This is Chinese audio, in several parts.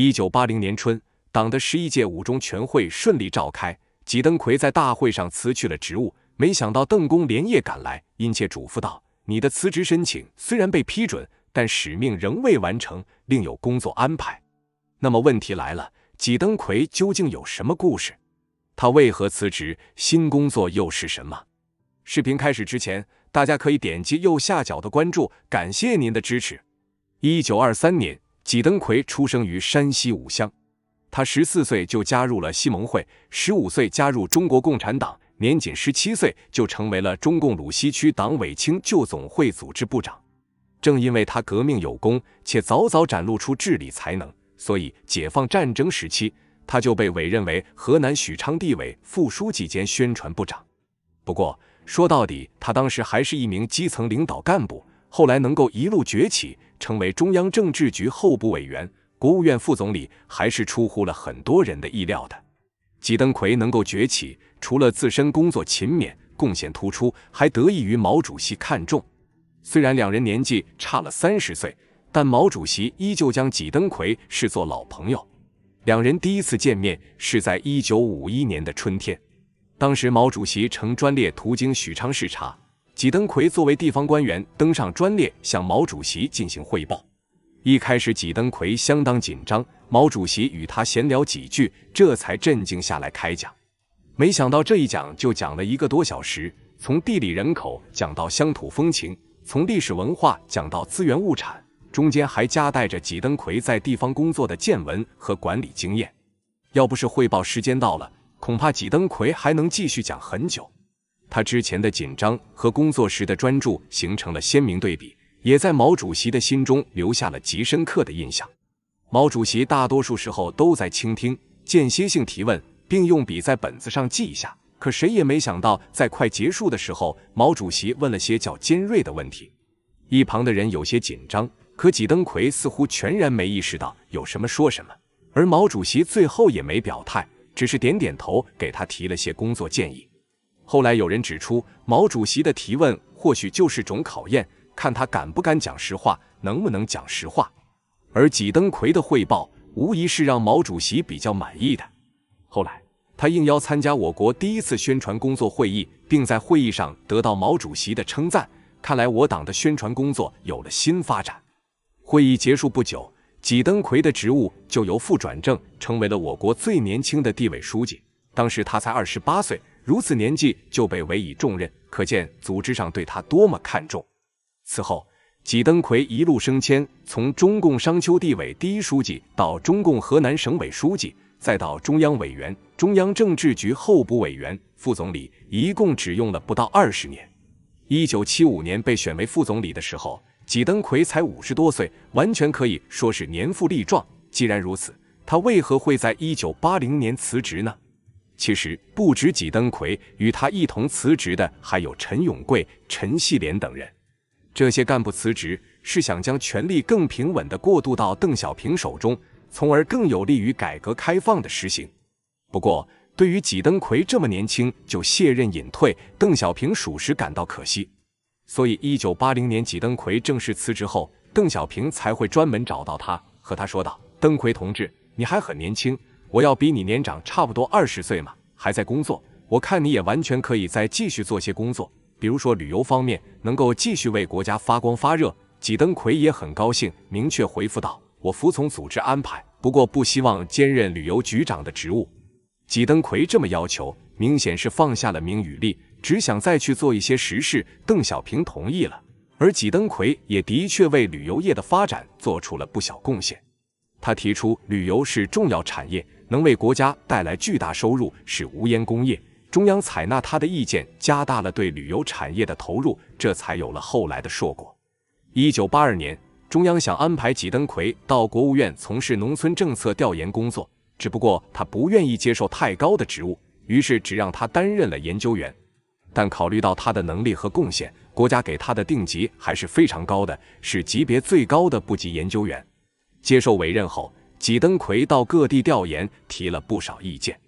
一九八零年春，党的十一届五中全会顺利召开，纪登奎在大会上辞去了职务。没想到邓公连夜赶来，殷切嘱咐道：“你的辞职申请虽然被批准，但使命仍未完成，另有工作安排。”那么问题来了，纪登奎究竟有什么故事？他为何辞职？新工作又是什么？视频开始之前，大家可以点击右下角的关注，感谢您的支持。一九二三年。纪登奎出生于山西武乡，他十四岁就加入了西盟会，十五岁加入中国共产党，年仅十七岁就成为了中共鲁西区党委青旧总会组织部长。正因为他革命有功，且早早展露出治理才能，所以解放战争时期他就被委任为河南许昌地委副书记兼宣传部长。不过说到底，他当时还是一名基层领导干部，后来能够一路崛起。成为中央政治局候补委员、国务院副总理，还是出乎了很多人的意料的。纪登奎能够崛起，除了自身工作勤勉、贡献突出，还得益于毛主席看重。虽然两人年纪差了三十岁，但毛主席依旧将纪登奎视作老朋友。两人第一次见面是在一九五一年的春天，当时毛主席乘专列途经许昌视察。几登奎作为地方官员登上专列，向毛主席进行汇报。一开始，几登奎相当紧张，毛主席与他闲聊几句，这才镇静下来开讲。没想到这一讲就讲了一个多小时，从地理人口讲到乡土风情，从历史文化讲到资源物产，中间还夹带着几登奎在地方工作的见闻和管理经验。要不是汇报时间到了，恐怕几登奎还能继续讲很久。他之前的紧张和工作时的专注形成了鲜明对比，也在毛主席的心中留下了极深刻的印象。毛主席大多数时候都在倾听，间歇性提问，并用笔在本子上记一下。可谁也没想到，在快结束的时候，毛主席问了些较尖锐的问题。一旁的人有些紧张，可几登奎似乎全然没意识到，有什么说什么。而毛主席最后也没表态，只是点点头，给他提了些工作建议。后来有人指出，毛主席的提问或许就是种考验，看他敢不敢讲实话，能不能讲实话。而几登奎的汇报无疑是让毛主席比较满意的。后来，他应邀参加我国第一次宣传工作会议，并在会议上得到毛主席的称赞。看来，我党的宣传工作有了新发展。会议结束不久，几登奎的职务就由副转正，成为了我国最年轻的地委书记。当时他才二十八岁。如此年纪就被委以重任，可见组织上对他多么看重。此后，纪登奎一路升迁，从中共商丘地委第一书记到中共河南省委书记，再到中央委员、中央政治局候补委员、副总理，一共只用了不到二十年。一九七五年被选为副总理的时候，纪登奎才五十多岁，完全可以说是年富力壮。既然如此，他为何会在一九八零年辞职呢？其实不止几登奎，与他一同辞职的还有陈永贵、陈锡联等人。这些干部辞职是想将权力更平稳地过渡到邓小平手中，从而更有利于改革开放的实行。不过，对于几登奎这么年轻就卸任隐退，邓小平属实感到可惜。所以，一九八零年几登奎正式辞职后，邓小平才会专门找到他，和他说道：“登奎同志，你还很年轻。”我要比你年长差不多二十岁嘛，还在工作，我看你也完全可以再继续做些工作，比如说旅游方面，能够继续为国家发光发热。几登奎也很高兴，明确回复道：“我服从组织安排，不过不希望兼任旅游局长的职务。”几登奎这么要求，明显是放下了名与利，只想再去做一些实事。邓小平同意了，而几登奎也的确为旅游业的发展做出了不小贡献。他提出旅游是重要产业。能为国家带来巨大收入是无烟工业。中央采纳他的意见，加大了对旅游产业的投入，这才有了后来的硕果。一九八二年，中央想安排几登奎到国务院从事农村政策调研工作，只不过他不愿意接受太高的职务，于是只让他担任了研究员。但考虑到他的能力和贡献，国家给他的定级还是非常高的，是级别最高的部级研究员。接受委任后。几登奎到各地调研，提了不少意见。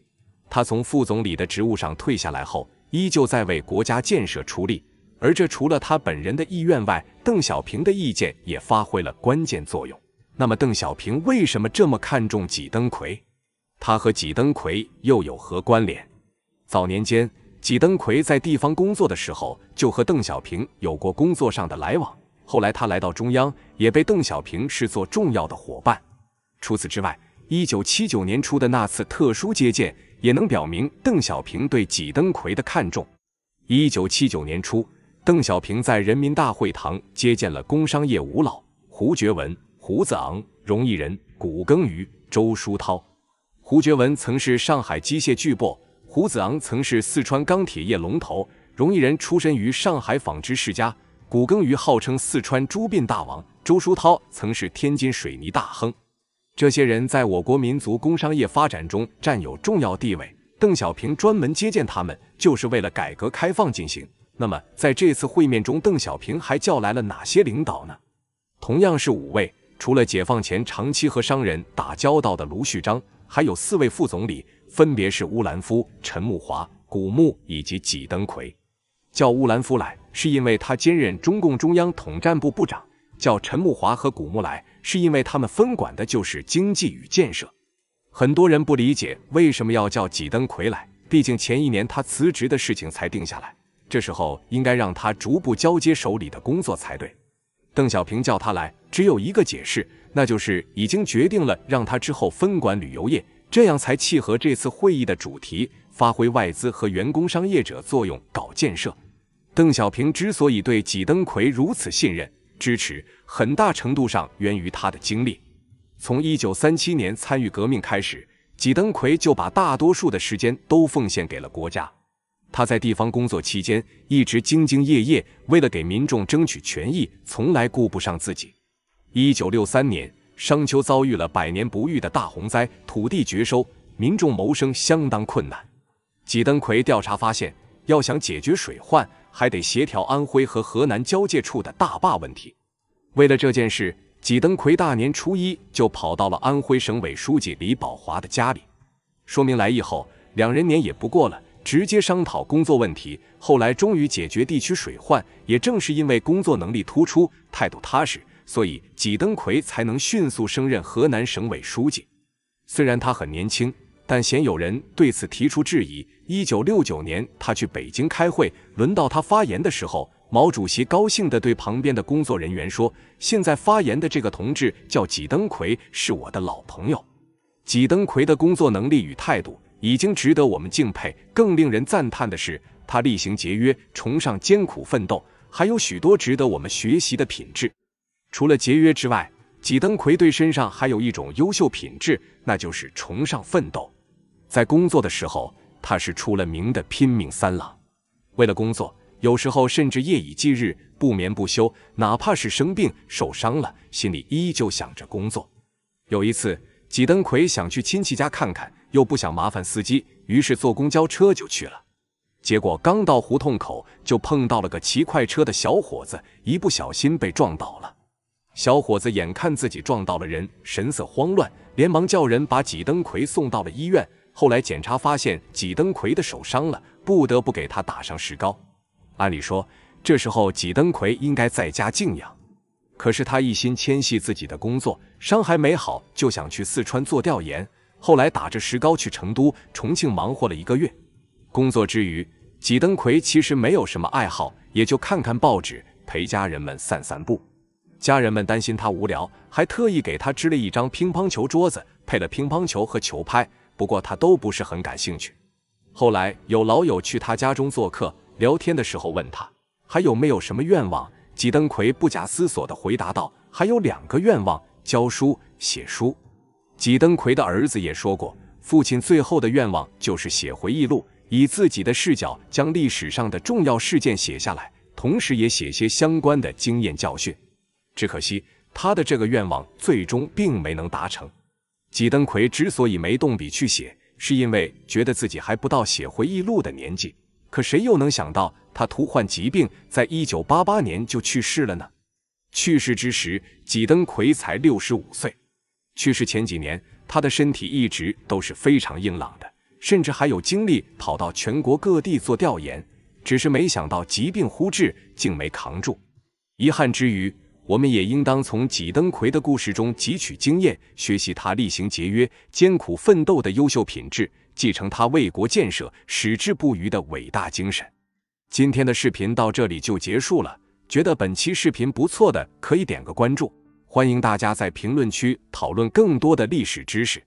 他从副总理的职务上退下来后，依旧在为国家建设出力。而这除了他本人的意愿外，邓小平的意见也发挥了关键作用。那么，邓小平为什么这么看重几登奎？他和几登奎又有何关联？早年间，几登奎在地方工作的时候，就和邓小平有过工作上的来往。后来他来到中央，也被邓小平视作重要的伙伴。除此之外，一九七九年初的那次特殊接见，也能表明邓小平对几登奎的看重。一九七九年初，邓小平在人民大会堂接见了工商业五老：胡觉文、胡子昂、荣毅仁、古耕虞、周书涛。胡觉文曾是上海机械巨擘，胡子昂曾是四川钢铁业龙头，荣毅仁出身于上海纺织世家，古耕虞号称四川朱鬓大王，周书涛曾是天津水泥大亨。这些人在我国民族工商业发展中占有重要地位，邓小平专门接见他们，就是为了改革开放进行。那么，在这次会面中，邓小平还叫来了哪些领导呢？同样是五位，除了解放前长期和商人打交道的卢旭章，还有四位副总理，分别是乌兰夫、陈慕华、古木以及几登奎。叫乌兰夫来，是因为他兼任中共中央统战部部长；叫陈慕华和古木来。是因为他们分管的就是经济与建设，很多人不理解为什么要叫几登奎来，毕竟前一年他辞职的事情才定下来，这时候应该让他逐步交接手里的工作才对。邓小平叫他来只有一个解释，那就是已经决定了让他之后分管旅游业，这样才契合这次会议的主题，发挥外资和员工商业者作用搞建设。邓小平之所以对几登奎如此信任支持。很大程度上源于他的经历。从1937年参与革命开始，纪登奎就把大多数的时间都奉献给了国家。他在地方工作期间，一直兢兢业业，为了给民众争取权益，从来顾不上自己。1963年，商丘遭遇了百年不遇的大洪灾，土地绝收，民众谋生相当困难。纪登奎调查发现，要想解决水患，还得协调安徽和河南交界处的大坝问题。为了这件事，纪登奎大年初一就跑到了安徽省委书记李宝华的家里，说明来意后，两人年也不过了，直接商讨工作问题。后来终于解决地区水患。也正是因为工作能力突出、态度踏实，所以纪登奎才能迅速升任河南省委书记。虽然他很年轻，但鲜有人对此提出质疑。一九六九年，他去北京开会，轮到他发言的时候。毛主席高兴地对旁边的工作人员说：“现在发言的这个同志叫几登奎，是我的老朋友。几登奎的工作能力与态度已经值得我们敬佩。更令人赞叹的是，他厉行节约，崇尚艰苦奋斗，还有许多值得我们学习的品质。除了节约之外，几登奎对身上还有一种优秀品质，那就是崇尚奋斗。在工作的时候，他是出了名的拼命三郎。为了工作。”有时候甚至夜以继日、不眠不休，哪怕是生病受伤了，心里依旧想着工作。有一次，几登奎想去亲戚家看看，又不想麻烦司机，于是坐公交车就去了。结果刚到胡同口，就碰到了个骑快车的小伙子，一不小心被撞倒了。小伙子眼看自己撞到了人，神色慌乱，连忙叫人把几登奎送到了医院。后来检查发现，几登奎的手伤了，不得不给他打上石膏。按理说，这时候几登奎应该在家静养，可是他一心牵系自己的工作，伤还没好就想去四川做调研。后来打着石膏去成都、重庆忙活了一个月。工作之余，几登奎其实没有什么爱好，也就看看报纸，陪家人们散散步。家人们担心他无聊，还特意给他支了一张乒乓球桌子，配了乒乓球和球拍。不过他都不是很感兴趣。后来有老友去他家中做客。聊天的时候问他还有没有什么愿望，几登奎不假思索地回答道：“还有两个愿望，教书写书。”几登奎的儿子也说过，父亲最后的愿望就是写回忆录，以自己的视角将历史上的重要事件写下来，同时也写些相关的经验教训。只可惜他的这个愿望最终并没能达成。几登奎之所以没动笔去写，是因为觉得自己还不到写回忆录的年纪。可谁又能想到，他突患疾病，在一九八八年就去世了呢？去世之时，纪登奎才六十五岁。去世前几年，他的身体一直都是非常硬朗的，甚至还有精力跑到全国各地做调研。只是没想到疾病忽至，竟没扛住。遗憾之余，我们也应当从纪登奎的故事中汲取经验，学习他厉行节约、艰苦奋斗的优秀品质。继承他为国建设矢志不渝的伟大精神。今天的视频到这里就结束了。觉得本期视频不错的，可以点个关注。欢迎大家在评论区讨论更多的历史知识。